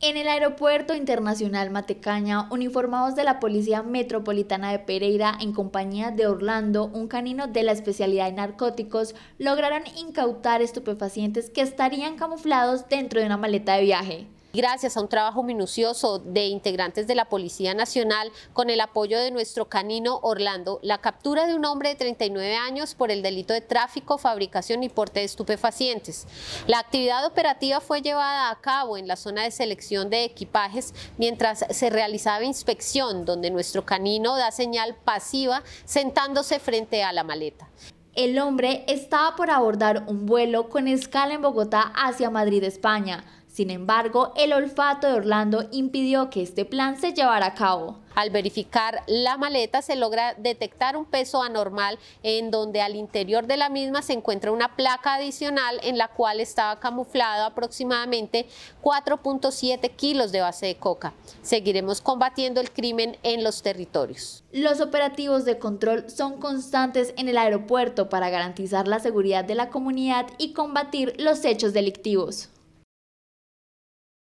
En el Aeropuerto Internacional Matecaña, uniformados de la Policía Metropolitana de Pereira en compañía de Orlando, un canino de la especialidad de narcóticos, lograron incautar estupefacientes que estarían camuflados dentro de una maleta de viaje. Gracias a un trabajo minucioso de integrantes de la Policía Nacional con el apoyo de nuestro canino Orlando, la captura de un hombre de 39 años por el delito de tráfico, fabricación y porte de estupefacientes. La actividad operativa fue llevada a cabo en la zona de selección de equipajes mientras se realizaba inspección, donde nuestro canino da señal pasiva sentándose frente a la maleta el hombre estaba por abordar un vuelo con escala en Bogotá hacia Madrid, España, sin embargo, el olfato de Orlando impidió que este plan se llevara a cabo. Al verificar la maleta se logra detectar un peso anormal en donde al interior de la misma se encuentra una placa adicional en la cual estaba camuflado aproximadamente 4.7 kilos de base de coca. Seguiremos combatiendo el crimen en los territorios. Los operativos de control son constantes en el aeropuerto para garantizar la seguridad de la comunidad y combatir los hechos delictivos.